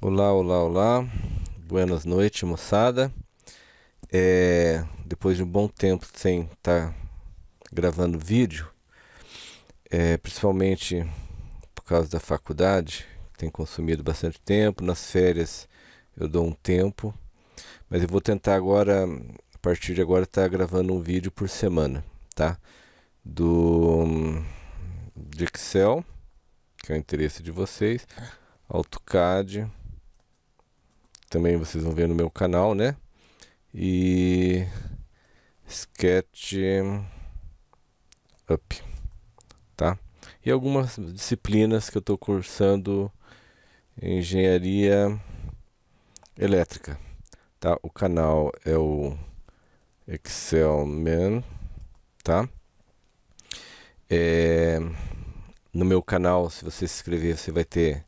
Olá, olá, olá. Buenas noites, moçada. É, depois de um bom tempo sem estar tá gravando vídeo, é, principalmente por causa da faculdade, tem consumido bastante tempo. Nas férias eu dou um tempo, mas eu vou tentar agora, a partir de agora, estar tá gravando um vídeo por semana, tá? Do hum, de Excel, que é o interesse de vocês, AutoCAD também vocês vão ver no meu canal, né? E Sketch Up, tá? E algumas disciplinas que eu estou cursando engenharia elétrica, tá? O canal é o Excel Man, tá? É, no meu canal, se você se inscrever, você vai ter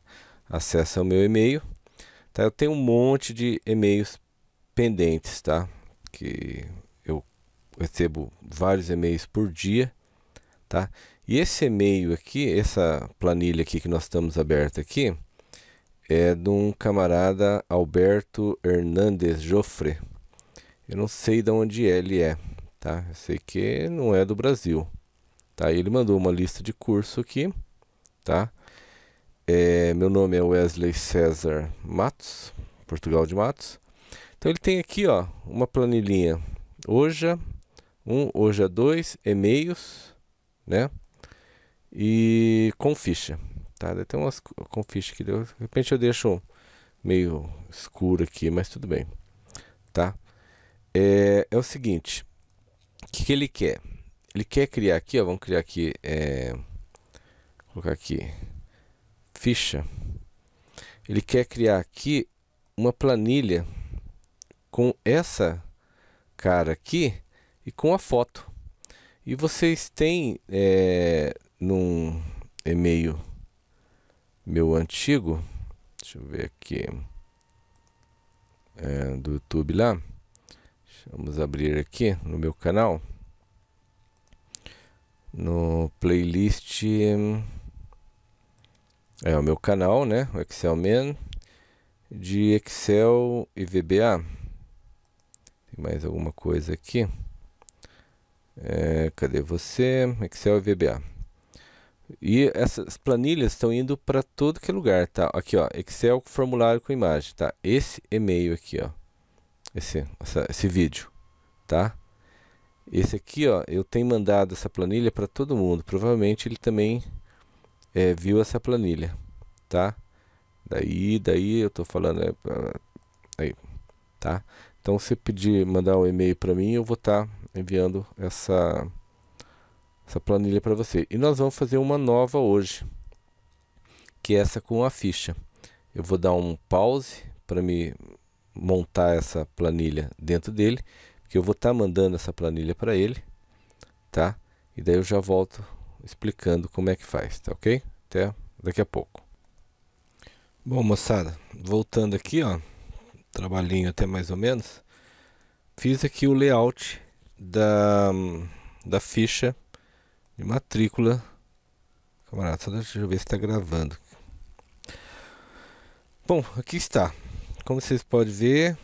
acesso ao meu e-mail Tá? Eu tenho um monte de e-mails pendentes, tá? Que eu recebo vários e-mails por dia, tá? E esse e-mail aqui, essa planilha aqui que nós estamos aberta aqui, é de um camarada Alberto Hernandes Joffre. Eu não sei de onde ele é, tá? Eu sei que não é do Brasil, tá? Ele mandou uma lista de curso aqui, tá? É, meu nome é Wesley César Matos, Portugal de Matos. Então ele tem aqui ó, uma planilhinha. Hoje 1, é um, hoje 2, é e-mails, né? E com ficha. Tá? Tem umas com ficha que deu. De repente eu deixo meio escuro aqui, mas tudo bem. Tá? É, é o seguinte. O que, que ele quer? Ele quer criar aqui, ó. Vamos criar aqui. É, colocar aqui ficha, ele quer criar aqui uma planilha com essa cara aqui e com a foto. E vocês têm é, num e-mail meu antigo, deixa eu ver aqui, é, do YouTube lá, vamos abrir aqui no meu canal, no playlist é o meu canal, né? O Excel Man de Excel e VBA. Tem mais alguma coisa aqui? É, cadê você? Excel e VBA. E essas planilhas estão indo para todo que é lugar, tá? Aqui, ó, Excel formulário com imagem, tá? Esse e-mail aqui, ó. Esse, essa, esse vídeo, tá? Esse aqui, ó, eu tenho mandado essa planilha para todo mundo. Provavelmente ele também é, viu essa planilha, tá? Daí, daí eu tô falando é, aí, tá? Então se pedir mandar um e-mail para mim, eu vou estar tá enviando essa essa planilha para você. E nós vamos fazer uma nova hoje, que é essa com a ficha. Eu vou dar um pause para me montar essa planilha dentro dele, que eu vou estar tá mandando essa planilha para ele, tá? E daí eu já volto explicando como é que faz, tá ok? Até daqui a pouco. Bom, moçada, voltando aqui, ó, trabalhinho até mais ou menos, fiz aqui o layout da, da ficha de matrícula. Camarada, só deixa eu ver se está gravando. Bom, aqui está. Como vocês podem ver,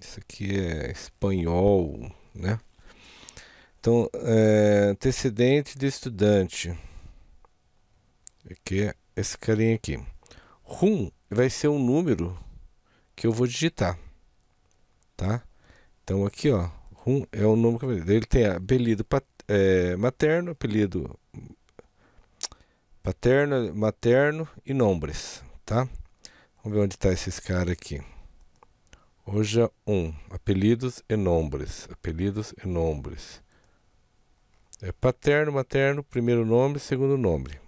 isso aqui é espanhol, né? Então, é, antecedente de estudante. Aqui, esse carinha aqui. RUM vai ser um número que eu vou digitar, tá? Então, aqui, ó. RUM é o número que eu vou digitar. Ele tem apelido é, materno, apelido paterno, materno e nombres, tá? Vamos ver onde está esses caras aqui. Hoje 1, é um, apelidos e nombres, apelidos e nombres. É paterno, materno, primeiro nome, segundo nome.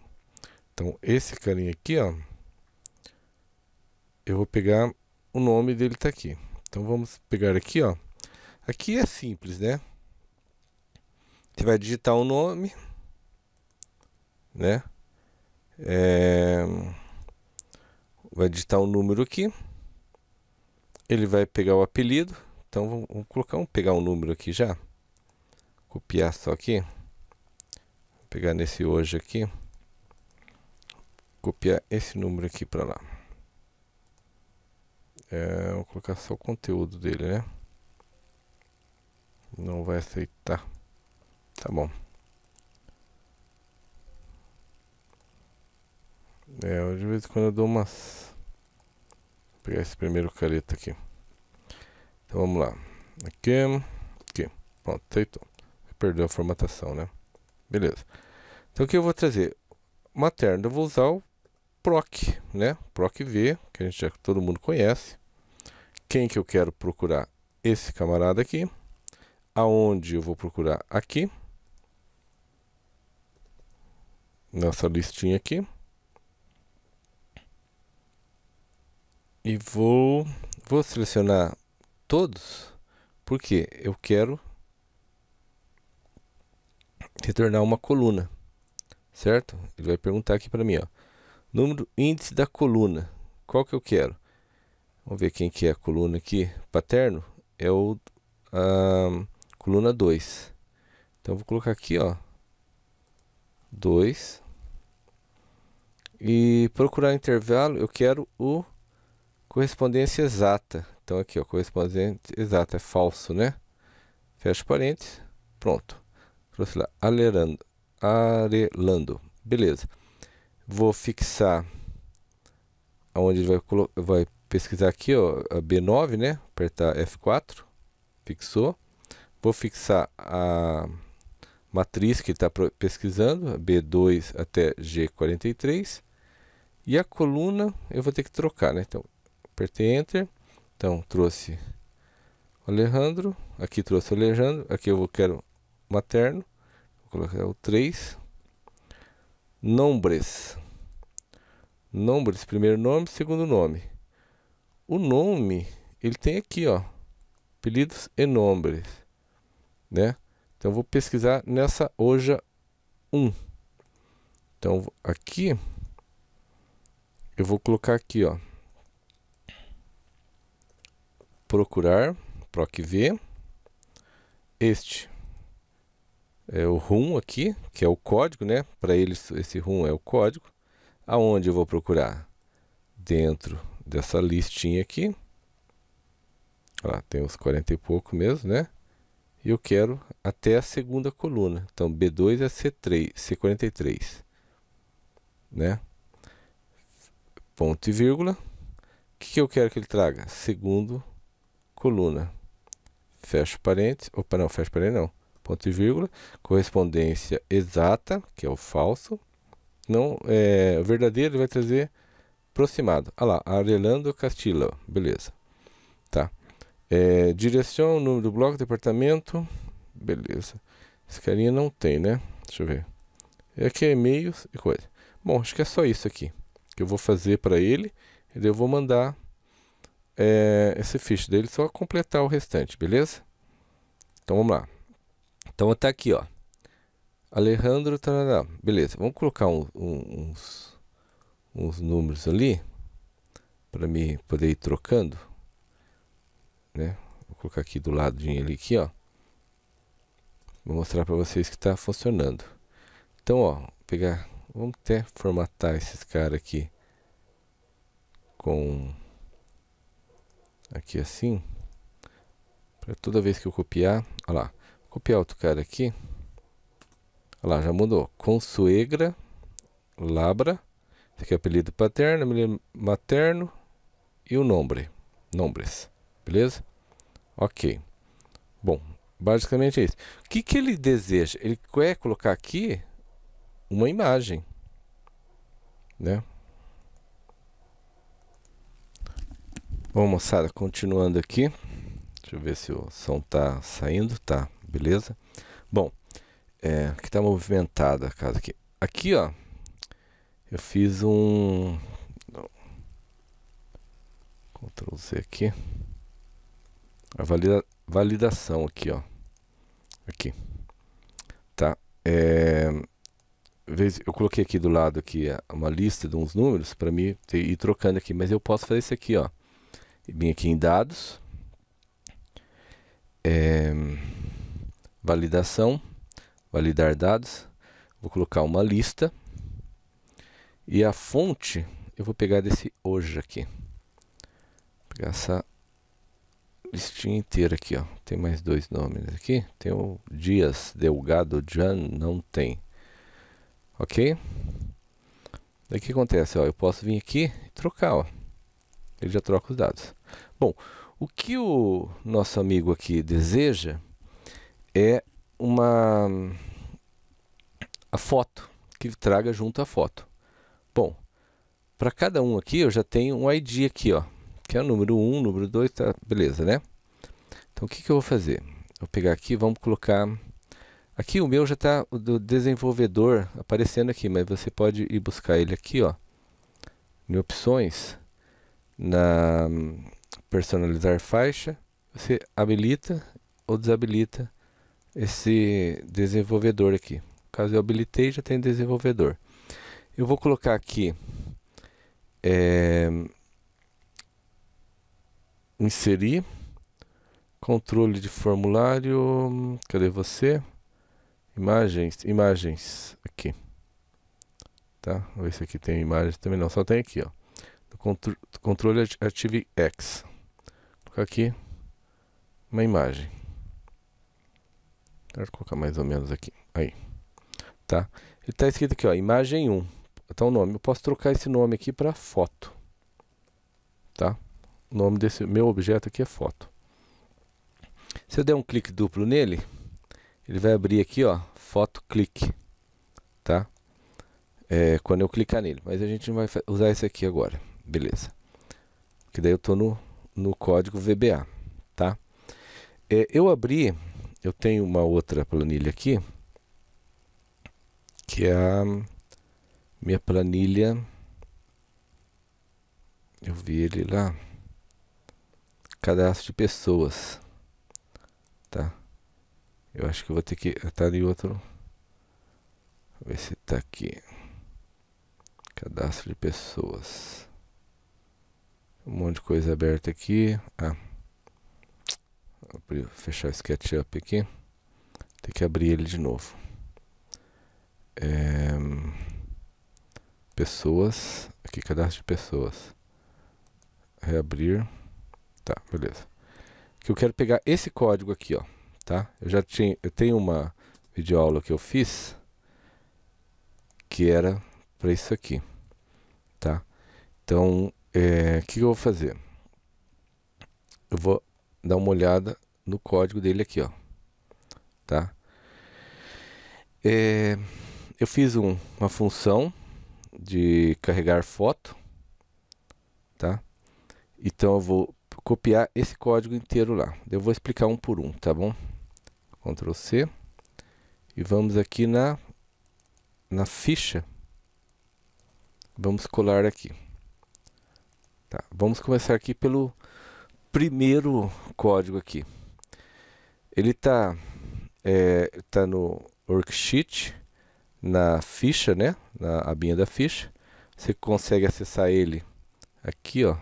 Então, esse carinha aqui, ó. Eu vou pegar o nome dele tá aqui. Então, vamos pegar aqui, ó. Aqui é simples, né? Você vai digitar o um nome, né? É... Vai digitar o um número aqui. Ele vai pegar o apelido. Então, vamos, colocar um, pegar um número aqui já copiar só aqui pegar nesse hoje aqui, copiar esse número aqui para lá. É, vou colocar só o conteúdo dele, né? Não vai aceitar. Tá bom. É, de vez em quando eu dou umas... Vou pegar esse primeiro careta aqui. Então vamos lá. Aqui, aqui. Pronto, aceitou. Perdeu a formatação, né? Beleza. Então o que eu vou trazer? Materno. eu vou usar o PROC, né? PROC V, que a gente já todo mundo conhece. Quem que eu quero procurar? Esse camarada aqui. Aonde eu vou procurar? Aqui. Nossa listinha aqui. E vou, vou selecionar todos, porque eu quero retornar uma coluna certo? Ele vai perguntar aqui para mim, ó. Número índice da coluna. Qual que eu quero? Vamos ver quem que é a coluna aqui. Paterno é o a coluna 2. Então vou colocar aqui, ó. 2. E procurar intervalo, eu quero o correspondência exata. Então aqui, ó, correspondência exata é falso, né? Fecha parênteses. Pronto. Trouxe lá alerando arelando. Beleza. Vou fixar aonde ele vai, vai pesquisar aqui, ó, a B9, né? Apertar F4. Fixou. Vou fixar a matriz que está pesquisando, B2 até G43. E a coluna eu vou ter que trocar, né? Então, apertei Enter. Então, trouxe Alejandro. Aqui trouxe Alejandro. Aqui eu quero materno. Vou colocar o 3. Nombres. Nombres, primeiro nome, segundo nome. O nome, ele tem aqui, ó. Apelidos e nombres. Né? Então, vou pesquisar nessa hoja 1. Então, aqui, eu vou colocar aqui, ó. Procurar, PROC V. Este é, o rum aqui, que é o código, né? Para eles, esse rum é o código. Aonde eu vou procurar? Dentro dessa listinha aqui. Lá, tem uns 40 e pouco mesmo, né? E eu quero até a segunda coluna. Então, B2 é C3, C43, né? Ponto e vírgula. O que, que eu quero que ele traga? Segundo coluna. Fecha parênteses. Opa, não, fecha parênteses não ponto e vírgula, correspondência exata, que é o falso, não é o verdadeiro vai trazer aproximado. Ah lá, Arelando Castillo, beleza. Tá. É, direção, número do bloco, departamento, beleza. Esse carinha não tem, né? Deixa eu ver. É aqui é e-mails e coisa. Bom, acho que é só isso aqui que eu vou fazer para ele. E eu vou mandar é, esse ficha dele só completar o restante, beleza? Então vamos lá. Então tá aqui, ó. Alejandro, tarará. beleza. Vamos colocar um, um, uns, uns números ali para me poder ir trocando, né? Vou colocar aqui do lado dele aqui, ó. Vou mostrar para vocês que está funcionando. Então, ó, pegar, vamos até formatar esses caras aqui com aqui assim, para toda vez que eu copiar, ó lá copiar outro cara aqui. Olha lá, já mudou. Consuegra, Labra. Esse aqui é o apelido paterno, apelido materno e o nome. Nombres. Beleza? Ok. Bom, basicamente é isso. O que, que ele deseja? Ele quer colocar aqui uma imagem. Né? Bom, moçada, continuando aqui. Deixa eu ver se o som tá saindo. Tá beleza? Bom, é, que tá movimentada a casa aqui. Aqui, ó, eu fiz um... Ctrl Z aqui. A valida... validação aqui, ó. Aqui. Tá? É... Eu coloquei aqui do lado aqui é, uma lista de uns números para mim ir trocando aqui, mas eu posso fazer isso aqui, ó. Vim aqui em dados. É validação, validar dados, vou colocar uma lista e a fonte eu vou pegar desse hoje aqui. Vou pegar essa listinha inteira aqui, ó. Tem mais dois nomes aqui. Tem o Dias, Delgado, Jan, não tem. Ok? Daí o que acontece? Ó, eu posso vir aqui e trocar, ó. Ele já troca os dados. Bom, o que o nosso amigo aqui deseja é uma a foto que traga junto a foto. Bom, para cada um aqui eu já tenho um ID aqui, ó, que é o número 1, número 2, tá, beleza, né? Então o que, que eu vou fazer? Vou pegar aqui, vamos colocar aqui o meu já está do desenvolvedor aparecendo aqui, mas você pode ir buscar ele aqui, ó, em opções na personalizar faixa, você habilita ou desabilita esse desenvolvedor aqui. Caso eu habilitei, já tem desenvolvedor. Eu vou colocar aqui é, inserir controle de formulário. Cadê você? Imagens, imagens aqui. Tá? Vou ver se aqui tem imagens também não, só tem aqui, ó. contro controle Active X. Vou colocar aqui uma imagem. Deixa eu colocar mais ou menos aqui. Aí. Tá? Ele está escrito aqui, ó, imagem 1. Tá o um nome. Eu posso trocar esse nome aqui para foto. Tá? O nome desse meu objeto aqui é foto. Se eu der um clique duplo nele, ele vai abrir aqui, ó, foto clique. Tá? É, quando eu clicar nele. Mas a gente não vai usar esse aqui agora. Beleza. Que daí eu tô no, no código VBA, tá? É, eu abri eu tenho uma outra planilha aqui, que é a minha planilha. Eu vi ele lá. Cadastro de pessoas. Tá? Eu acho que eu vou ter que. Tá de outro. Vou ver se tá aqui. Cadastro de pessoas. Um monte de coisa aberta aqui. Ah abrir, fechar o SketchUp aqui, tem que abrir ele de novo. É, pessoas, aqui cadastro de pessoas, reabrir, tá, beleza. Que eu quero pegar esse código aqui, ó, tá? Eu já tinha, eu tenho uma videoaula que eu fiz que era para isso aqui, tá? Então, o é, que eu vou fazer? Eu vou dar uma olhada no código dele aqui, ó. Tá? É, eu fiz um, uma função de carregar foto, tá? Então eu vou copiar esse código inteiro lá. Eu vou explicar um por um, tá bom? Ctrl C e vamos aqui na na ficha. Vamos colar aqui. Tá, vamos começar aqui pelo primeiro código aqui. Ele está é, tá no worksheet, na ficha, né? Na abinha da ficha. Você consegue acessar ele aqui, ó.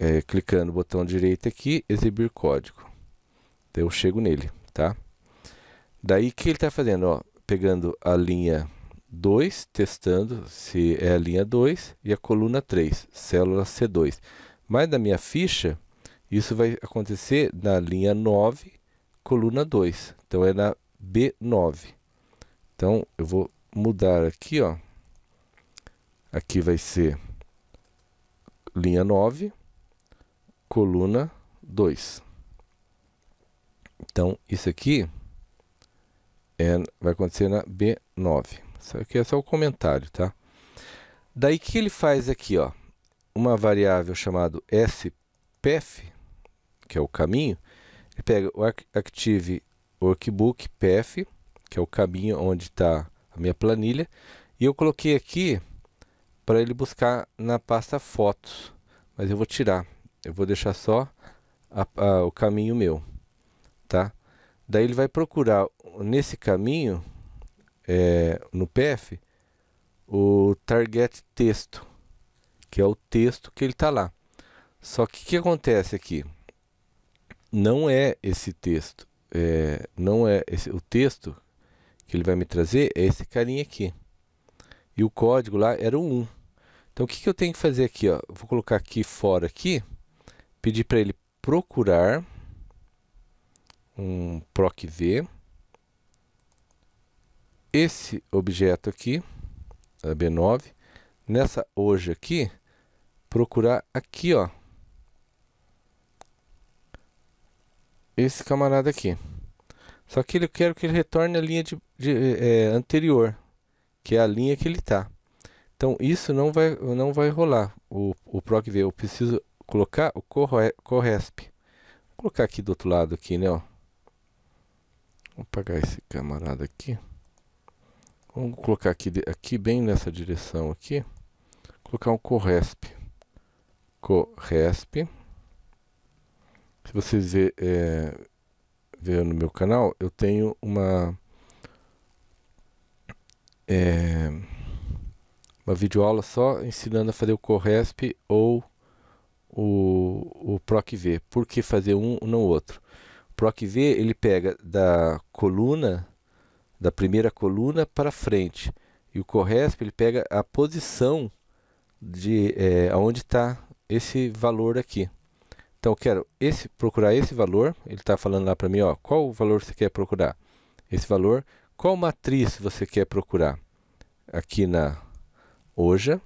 É, clicando no botão direito aqui, exibir código. eu chego nele, tá? Daí que ele está fazendo, ó, pegando a linha 2, testando se é a linha 2 e a coluna 3, célula C2. Mas na minha ficha, isso vai acontecer na linha 9, coluna 2. Então é na B9. Então eu vou mudar aqui, ó. Aqui vai ser linha 9, coluna 2. Então isso aqui é, vai acontecer na B9. Isso aqui é só o comentário, tá? Daí que ele faz aqui, ó uma variável chamada s_pf que é o caminho, ele pega o Active Workbook PF, que é o caminho onde está a minha planilha, e eu coloquei aqui para ele buscar na pasta fotos, mas eu vou tirar, eu vou deixar só a, a, o caminho meu, tá? Daí ele vai procurar nesse caminho, é, no PF, o target texto que é o texto que ele está lá. Só que o que acontece aqui? Não é esse texto, é, não é esse, o texto que ele vai me trazer é esse carinha aqui. E o código lá era o 1. Então o que, que eu tenho que fazer aqui? Ó? Vou colocar aqui fora aqui, pedir para ele procurar um procv esse objeto aqui, a B9, nessa hoje aqui, procurar aqui, ó. Esse camarada aqui. Só que eu quero que ele retorne a linha de, de é, anterior, que é a linha que ele está Então isso não vai, não vai rolar o, o PROCV. Eu preciso colocar o CORRESP. Vou colocar aqui do outro lado aqui, né? Ó. Vou apagar esse camarada aqui. Vamos colocar aqui, aqui bem nessa direção aqui colocar um corresp. Corresp. Se vocês ver, é, ver no meu canal, eu tenho uma é, uma videoaula só ensinando a fazer o corresp ou o, o PROCV. Por que fazer um ou não outro? O PROCV ele pega da coluna, da primeira coluna para frente. E o CORRESP ele pega a posição de é, onde está esse valor aqui. Então eu quero esse, procurar esse valor, ele está falando lá para mim, ó, qual valor você quer procurar? Esse valor, qual matriz você quer procurar? Aqui na OJA.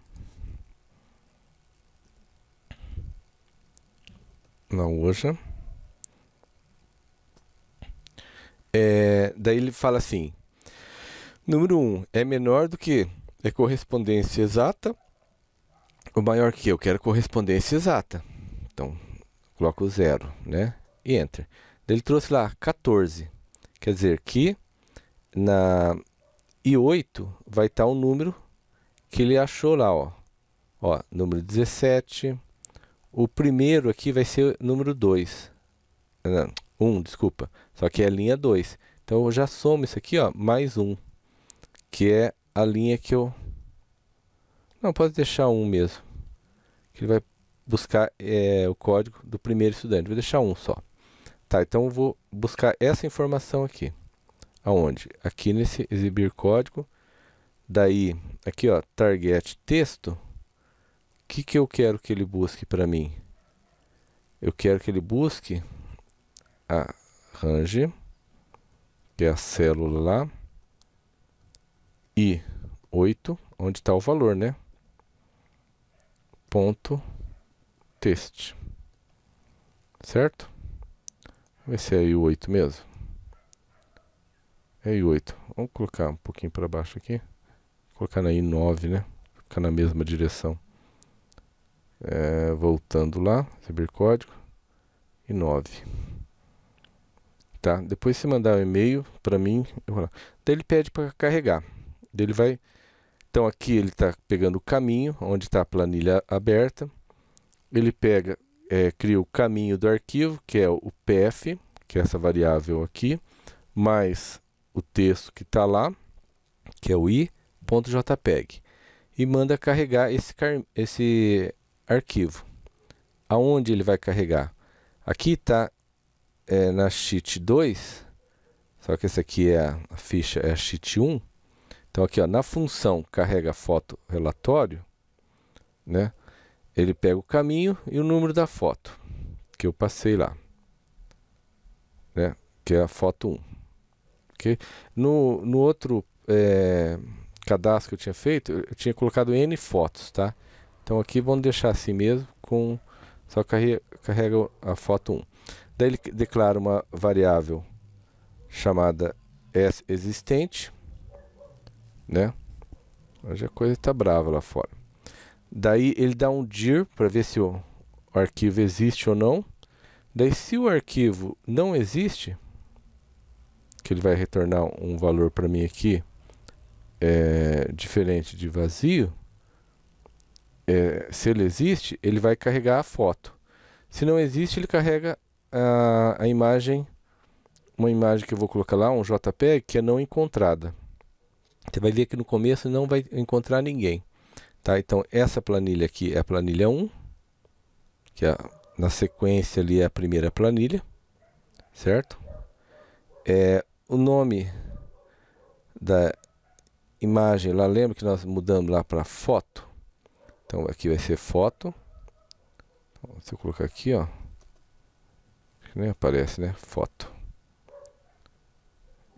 Na OJA. É, daí ele fala assim, número 1 um, é menor do que é correspondência exata o maior que eu quero é correspondência exata. Então, coloco o zero, né? E enter. Ele trouxe lá 14. Quer dizer que na I8 vai estar o um número que ele achou lá, ó. Ó, número 17. O primeiro aqui vai ser número 2. 1, um, desculpa. Só que é a linha 2. Então eu já somo isso aqui, ó, mais um, que é a linha que eu não, pode deixar um mesmo. Que ele vai buscar é, o código do primeiro estudante. Vou deixar um só. Tá, então eu vou buscar essa informação aqui. Aonde? Aqui nesse exibir código. Daí, aqui ó, target texto. O que, que eu quero que ele busque para mim? Eu quero que ele busque a range, que é a célula lá, e 8, onde está o valor, né? ponto test certo vai ser aí o 8 mesmo é i8 vamos colocar um pouquinho para baixo aqui Vou colocar na i9 né ficar na mesma direção é, voltando lá receber código e 9 tá depois você mandar o um e-mail para mim eu vou lá. daí ele pede para carregar daí ele vai então aqui ele está pegando o caminho, onde está a planilha aberta. Ele pega, é, cria o caminho do arquivo, que é o pf, que é essa variável aqui, mais o texto que está lá, que é o i.jpg, e manda carregar esse, esse arquivo. Aonde ele vai carregar? Aqui está é, na sheet 2, só que essa aqui é a ficha, é a sheet 1. Então aqui ó, na função carrega foto relatório, né? Ele pega o caminho e o número da foto que eu passei lá, né? Que é a foto 1. Okay? No, no outro é, cadastro que eu tinha feito, eu tinha colocado n fotos, tá? Então aqui vamos deixar assim mesmo, com só carrega, carrega a foto 1. Daí ele declara uma variável chamada s existente né? Hoje a coisa está brava lá fora. Daí ele dá um dir para ver se o arquivo existe ou não. Daí se o arquivo não existe, que ele vai retornar um valor para mim aqui é, diferente de vazio. É, se ele existe, ele vai carregar a foto. Se não existe, ele carrega a, a imagem, uma imagem que eu vou colocar lá, um JPEG que é não encontrada. Você vai ver que no começo não vai encontrar ninguém. Tá? Então essa planilha aqui é a planilha 1, que é, na sequência ali é a primeira planilha, certo? É, o nome da imagem lá, lembra que nós mudamos lá para foto? Então aqui vai ser foto. Então, se eu colocar aqui, ó, nem aparece, né? Foto.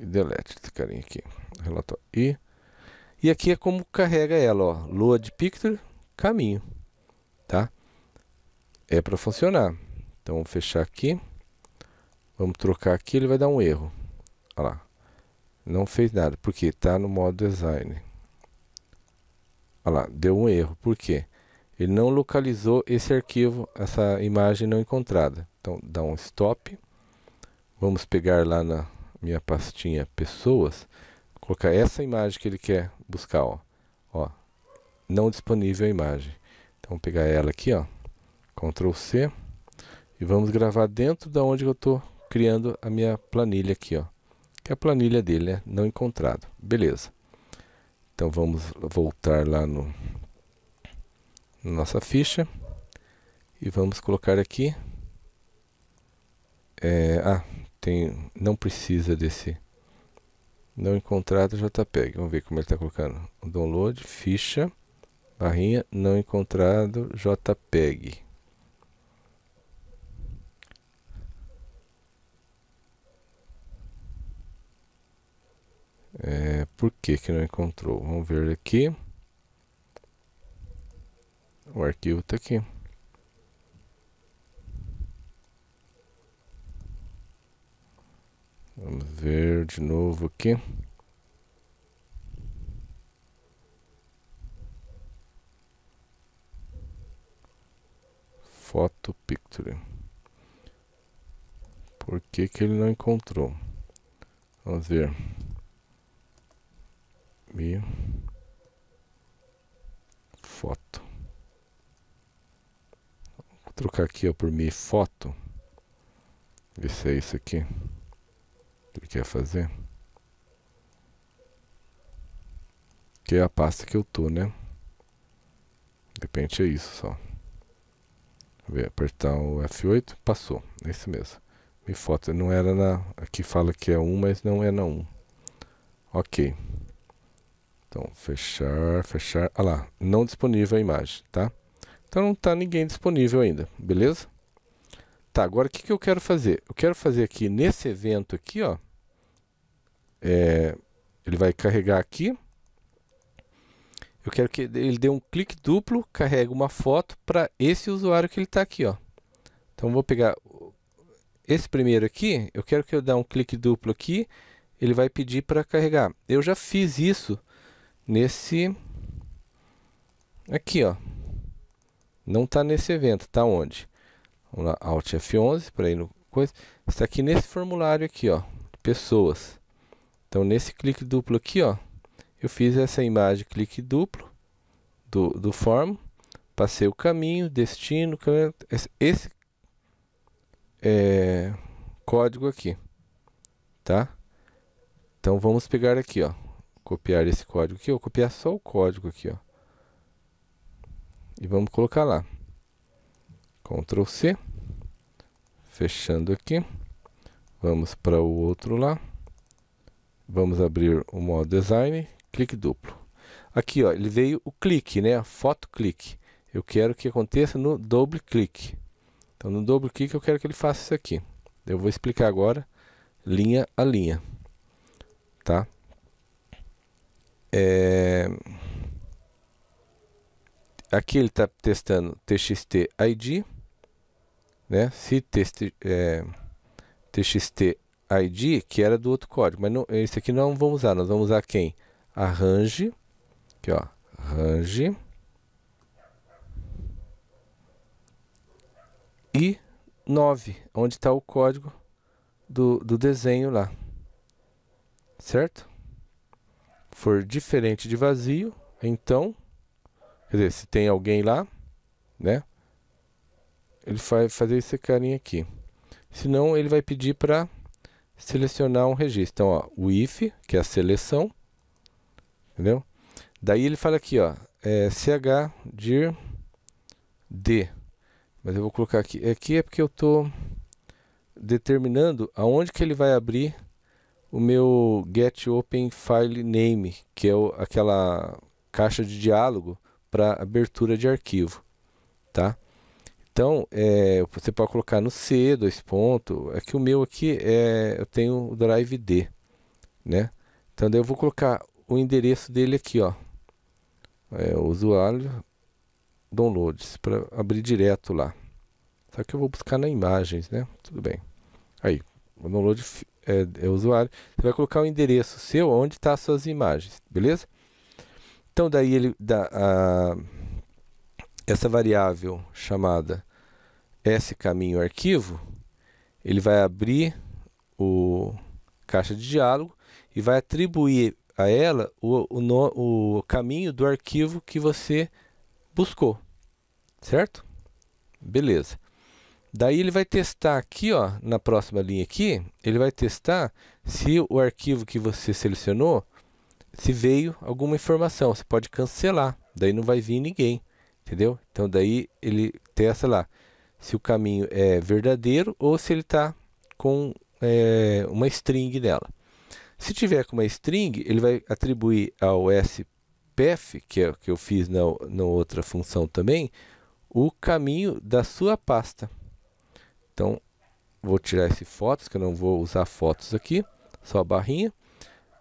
E delete esse carinha aqui. Relatório. E, e aqui é como carrega ela, ó. Load picture, caminho. Tá? É para funcionar. Então, vamos fechar aqui. Vamos trocar aqui, ele vai dar um erro. Olha lá. Não fez nada, porque está no modo design. Olha lá, deu um erro. Por quê? Ele não localizou esse arquivo, essa imagem não encontrada. Então, dá um stop. Vamos pegar lá na minha pastinha pessoas, colocar essa imagem que ele quer buscar, ó. ó não disponível a imagem. Então vou pegar ela aqui, ó. Ctrl C e vamos gravar dentro da onde eu estou criando a minha planilha aqui, ó. Que é a planilha dele, né? Não encontrado. Beleza. Então vamos voltar lá no na nossa ficha e vamos colocar aqui é, ah, tem, não precisa desse não encontrado JPEG. Tá Vamos ver como ele está colocando. Download, ficha, barrinha, não encontrado JPEG. Tá é, por que que não encontrou? Vamos ver aqui. O arquivo está aqui. Vamos ver de novo aqui. Foto Picture. Por que, que ele não encontrou? Vamos ver. E foto. Vou trocar aqui ó, por mi foto. Ver se é isso aqui quer fazer. Que é a pasta que eu tô, né? De repente é isso só. Vou apertar o F8, passou, é isso mesmo. Me foto, não era na... aqui fala que é 1, mas não é na 1. Ok. Então, fechar, fechar. Ah lá, não disponível a imagem, tá? Então não tá ninguém disponível ainda, beleza? Tá, agora o que, que eu quero fazer? Eu quero fazer aqui nesse evento aqui, ó é, ele vai carregar aqui. Eu quero que ele dê um clique duplo, carrega uma foto para esse usuário que ele está aqui. Ó. Então vou pegar esse primeiro aqui, eu quero que eu dê um clique duplo aqui, ele vai pedir para carregar. Eu já fiz isso nesse aqui, ó. Não está nesse evento, está onde? Vamos lá, Alt F11 para ir no coisa. Está aqui nesse formulário aqui, ó, pessoas. Então, nesse clique duplo aqui, ó, eu fiz essa imagem clique duplo do, do form, passei o caminho, destino, esse é, código aqui, tá? Então, vamos pegar aqui, ó, copiar esse código aqui, eu vou copiar só o código aqui, ó, e vamos colocar lá. Ctrl C, fechando aqui, vamos para o outro lá. Vamos abrir o modo design, clique duplo. Aqui, ó, ele veio o clique, né? foto clique. Eu quero que aconteça no doble clique. Então, no doble clique eu quero que ele faça isso aqui. Eu vou explicar agora linha a linha, tá? É... Aqui ele está testando txt id, né? Se text, é... txt ID, que era do outro código. Mas não, esse aqui não vamos usar. Nós vamos usar quem? A range. Aqui, ó. Range. E 9, onde está o código do, do desenho lá. Certo? For diferente de vazio, então... Quer dizer, se tem alguém lá, né? Ele vai fazer esse carinha aqui. Senão ele vai pedir para selecionar um registro. Então, ó, o if, que é a seleção, entendeu? Daí ele fala aqui, ó, é chdir d. Mas eu vou colocar aqui. Aqui é, é porque eu estou determinando aonde que ele vai abrir o meu get open file name, que é o, aquela caixa de diálogo para abertura de arquivo, tá? Então, é, você pode colocar no C, dois pontos. É que o meu aqui, é, eu tenho o drive D, né? Então, daí eu vou colocar o endereço dele aqui, ó. É, usuário, downloads, para abrir direto lá. Só que eu vou buscar na imagens, né? Tudo bem. Aí, o download é, é usuário. Você vai colocar o endereço seu, onde está suas imagens, beleza? Então, daí ele dá... A essa variável chamada s caminho arquivo, ele vai abrir o caixa de diálogo e vai atribuir a ela o, o, no, o caminho do arquivo que você buscou, certo? Beleza. Daí ele vai testar aqui, ó, na próxima linha aqui, ele vai testar se o arquivo que você selecionou, se veio alguma informação. Você pode cancelar, daí não vai vir ninguém. Entendeu? Então daí ele testa lá se o caminho é verdadeiro ou se ele está com é, uma string nela. Se tiver com uma string, ele vai atribuir ao SPF, que é o que eu fiz na, na outra função também, o caminho da sua pasta. Então, vou tirar esse fotos, que eu não vou usar fotos aqui, só a barrinha.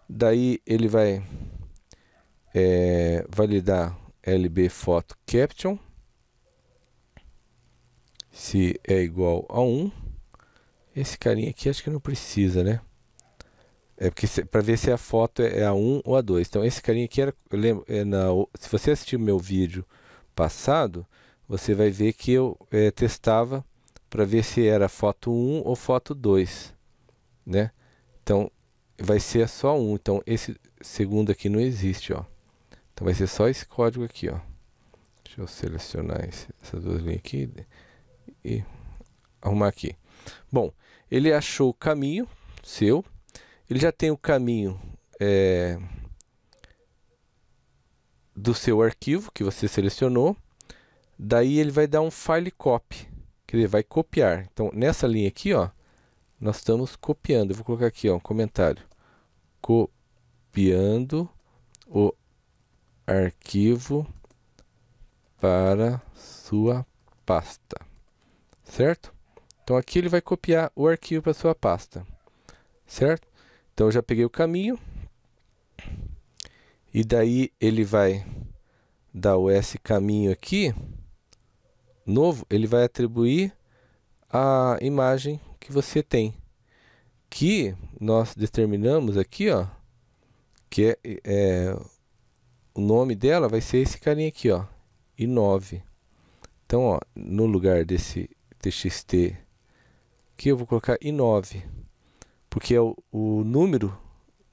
Daí ele vai é, validar LB Photo Caption, se é igual a 1. Esse carinha aqui acho que não precisa, né? É porque para ver se a foto é, é a 1 ou a 2. Então esse carinha aqui era, eu lembro, é na, se você assistiu meu vídeo passado, você vai ver que eu é, testava para ver se era foto 1 ou foto 2, né? Então vai ser só um. Então esse segundo aqui não existe, ó. Então vai ser só esse código aqui, ó. Deixa eu selecionar esse, essas duas linhas aqui e arrumar aqui. Bom, ele achou o caminho seu. Ele já tem o caminho é, do seu arquivo que você selecionou. Daí ele vai dar um file copy, que ele vai copiar. Então nessa linha aqui, ó, nós estamos copiando. Eu vou colocar aqui, ó, um comentário. Copiando o arquivo para sua pasta, certo? Então aqui ele vai copiar o arquivo para sua pasta, certo? Então eu já peguei o caminho e daí ele vai dar o s caminho aqui novo, ele vai atribuir a imagem que você tem, que nós determinamos aqui, ó, que é, é o nome dela vai ser esse carinha aqui, ó, i9. Então, ó, no lugar desse txt aqui eu vou colocar i9, porque é o, o número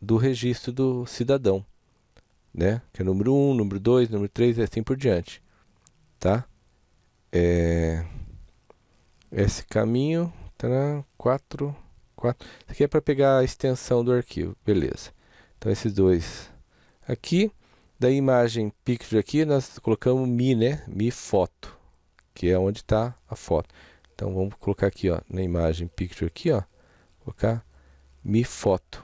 do registro do cidadão, né? Que é número 1, número 2, número 3 e assim por diante, tá? É... Esse caminho, tá? 4, 4. Isso aqui é para pegar a extensão do arquivo, beleza. Então esses dois aqui da imagem picture aqui, nós colocamos mi, né? Mi foto, que é onde está a foto. Então vamos colocar aqui, ó, na imagem picture aqui, ó, colocar mi foto.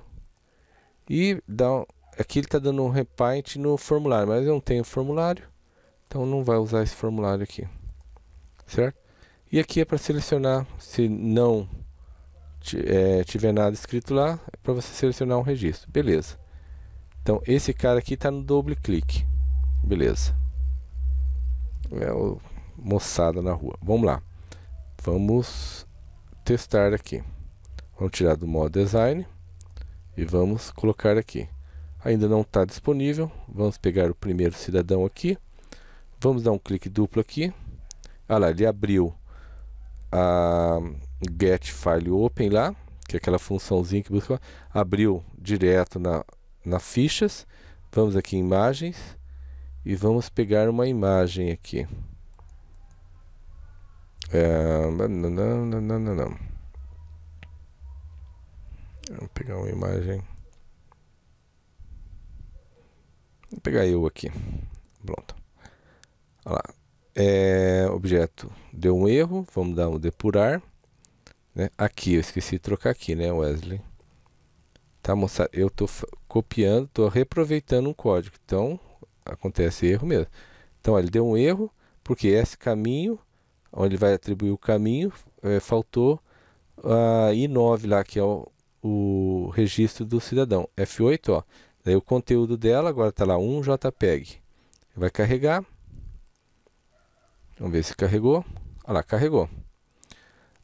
E dá um, aqui ele está dando um repaint no formulário, mas eu não tenho formulário, então não vai usar esse formulário aqui, certo? E aqui é para selecionar, se não é, tiver nada escrito lá, é para você selecionar um registro, beleza. Então esse cara aqui está no doble clique. Beleza. É o moçada na rua. Vamos lá. Vamos testar aqui. Vamos tirar do modo design e vamos colocar aqui. Ainda não está disponível. Vamos pegar o primeiro cidadão aqui. Vamos dar um clique duplo aqui. Ah lá, ele abriu a get file open lá, que é aquela funçãozinha que busca. Abriu direto na na fichas, vamos aqui em imagens e vamos pegar uma imagem aqui. É, não, não, não, não, não. Vamos pegar uma imagem. Vou pegar eu aqui. Pronto. Olha lá. É, objeto deu um erro. Vamos dar um depurar. Né? Aqui, eu esqueci de trocar aqui, né, Wesley? Tá, moçada? Eu tô copiando, tô reaproveitando um código. Então, acontece erro mesmo. Então, ó, ele deu um erro, porque esse caminho, onde ele vai atribuir o caminho, é, faltou a I9 lá, que é o, o registro do cidadão. F8, ó. Daí o conteúdo dela, agora está lá, um JPEG. Vai carregar. Vamos ver se carregou. Olha lá, carregou.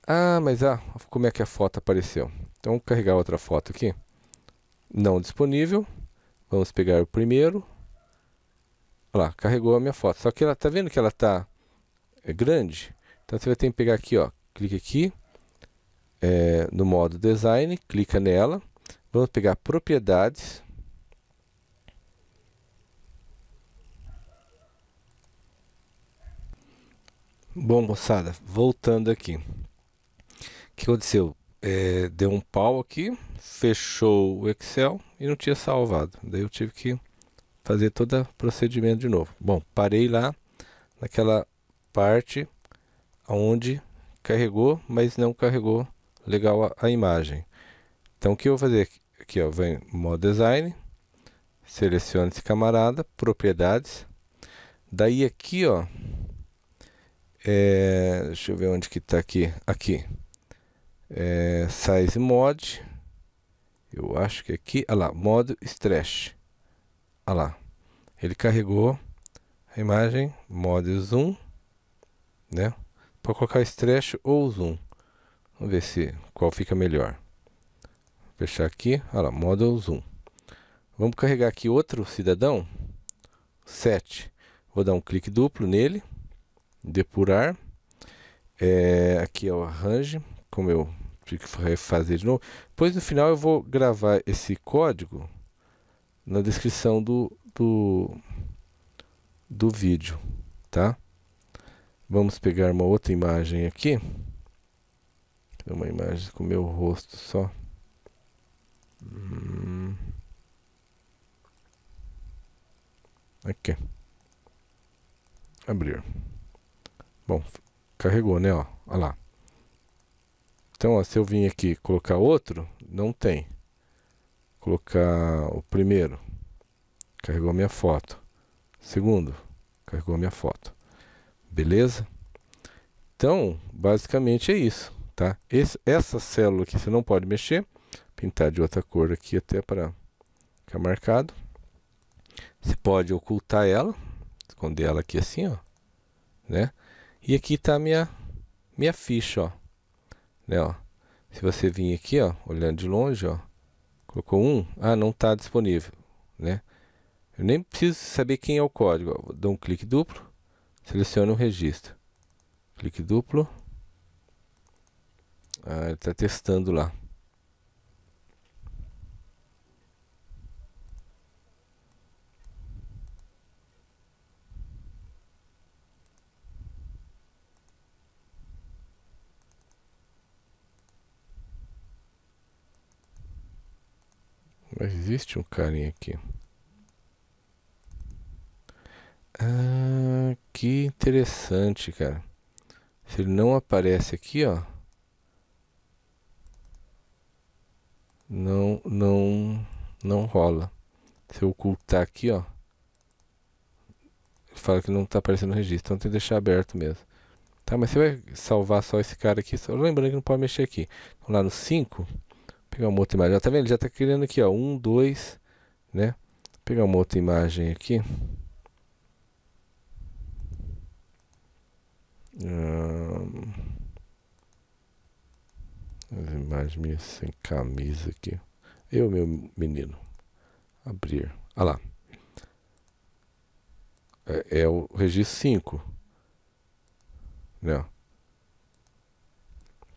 Ah, mas ah, como é que a foto apareceu? Então, vou carregar outra foto aqui não disponível. Vamos pegar o primeiro. Olha lá, carregou a minha foto. Só que ela tá vendo que ela tá é grande. Então você vai ter que pegar aqui, ó, clica aqui é, no modo design, clica nela. Vamos pegar propriedades. Bom, moçada, voltando aqui. O que aconteceu? é, deu um pau aqui, fechou o Excel e não tinha salvado. Daí eu tive que fazer todo o procedimento de novo. Bom, parei lá naquela parte onde carregou, mas não carregou legal a, a imagem. Então o que eu vou fazer aqui? aqui ó, vem modo design, seleciona esse camarada, propriedades. Daí aqui, ó, é, deixa eu ver onde que tá aqui, aqui é, size mod eu acho que aqui olha lá modo stretch olha lá ele carregou a imagem modo zoom né para colocar stretch ou zoom vamos ver se qual fica melhor fechar aqui olha lá modo zoom vamos carregar aqui outro cidadão 7 vou dar um clique duplo nele depurar é, aqui é o arranjo, como eu tive que refazer de novo. Depois no final eu vou gravar esse código na descrição do, do, do vídeo, tá? Vamos pegar uma outra imagem aqui. Uma imagem com meu rosto só. Hum. Aqui. Abrir. Bom, Carregou, né? Ó, lá. Então, ó, se eu vim aqui colocar outro, não tem. Colocar o primeiro. Carregou minha foto. Segundo, carregou minha foto. Beleza? Então, basicamente é isso, tá? Esse, essa célula aqui você não pode mexer. Pintar de outra cor aqui até para ficar marcado. Você pode ocultar ela, esconder ela aqui assim, ó, né? E aqui está minha, minha ficha, ó. Né, ó. Se você vir aqui, ó, olhando de longe, ó, colocou um, ah, não está disponível, né? Eu nem preciso saber quem é o código. Ó. Dou um clique duplo, seleciono o registro. Clique duplo. Ah, ele está testando lá. Mas existe um carinha aqui. Ah, que interessante, cara. Se ele não aparece aqui, ó. Não, não, não rola. Se eu ocultar aqui, ó. Fala que não tá aparecendo o registro, então tem que deixar aberto mesmo. Tá, mas você vai salvar só esse cara aqui. Só lembrando que não pode mexer aqui. Vamos lá no 5 pegar uma outra imagem. já ah, Tá vendo? já tá criando aqui, ó. Um, dois, né? Vou pegar uma outra imagem aqui. Hum, as imagens minhas sem camisa aqui. Eu, meu menino. Abrir. Ah lá. É, é o registro 5. Não.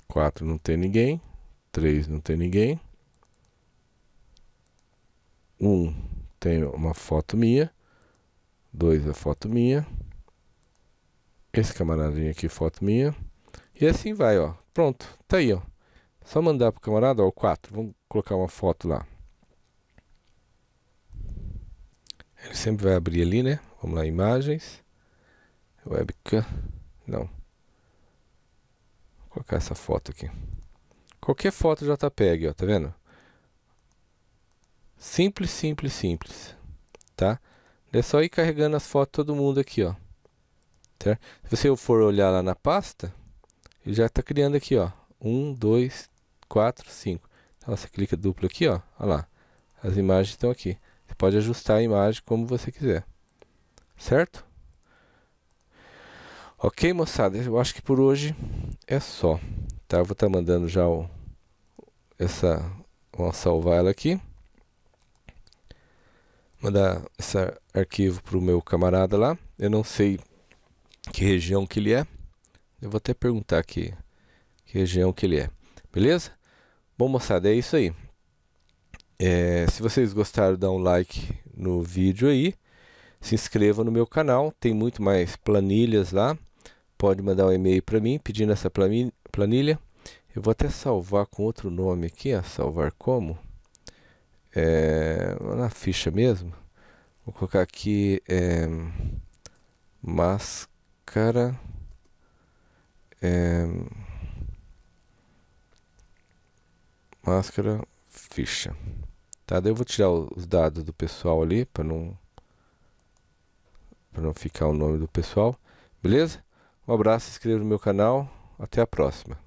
4 não tem ninguém. 3 não tem ninguém. 1 um, tem uma foto minha. 2 a é foto minha. Esse camaradinho aqui, foto minha. E assim vai, ó. Pronto, tá aí, ó. Só mandar pro camarada, ó, o 4. Vamos colocar uma foto lá. Ele sempre vai abrir ali, né? Vamos lá, imagens. Webcam. Não. Vou colocar essa foto aqui. Qualquer foto JPEG, ó, tá vendo? Simples, simples, simples, tá? É só ir carregando as fotos todo mundo aqui, ó. Certo? Tá? Se você for olhar lá na pasta, ele já está criando aqui, ó. 1, 2, 4, 5. Então, você clica duplo aqui, ó. Olha lá. As imagens estão aqui. Você pode ajustar a imagem como você quiser. Certo? Ok, moçada. Eu acho que por hoje é só. Tá? Eu vou estar tá mandando já o, essa, vamos salvar ela aqui. Mandar esse arquivo para o meu camarada lá. Eu não sei que região que ele é. Eu vou até perguntar aqui que região que ele é. Beleza? Bom, moçada, é isso aí. É, se vocês gostaram, dá um like no vídeo aí. Se inscreva no meu canal, tem muito mais planilhas lá. Pode mandar um e-mail para mim pedindo essa planilha. Eu vou até salvar com outro nome aqui, salvar como. É, na ficha mesmo. Vou colocar aqui é, máscara. É, máscara ficha. Tá, daí eu vou tirar os dados do pessoal ali para não para não ficar o nome do pessoal. Beleza? Um abraço, se inscreva no meu canal. Até a próxima.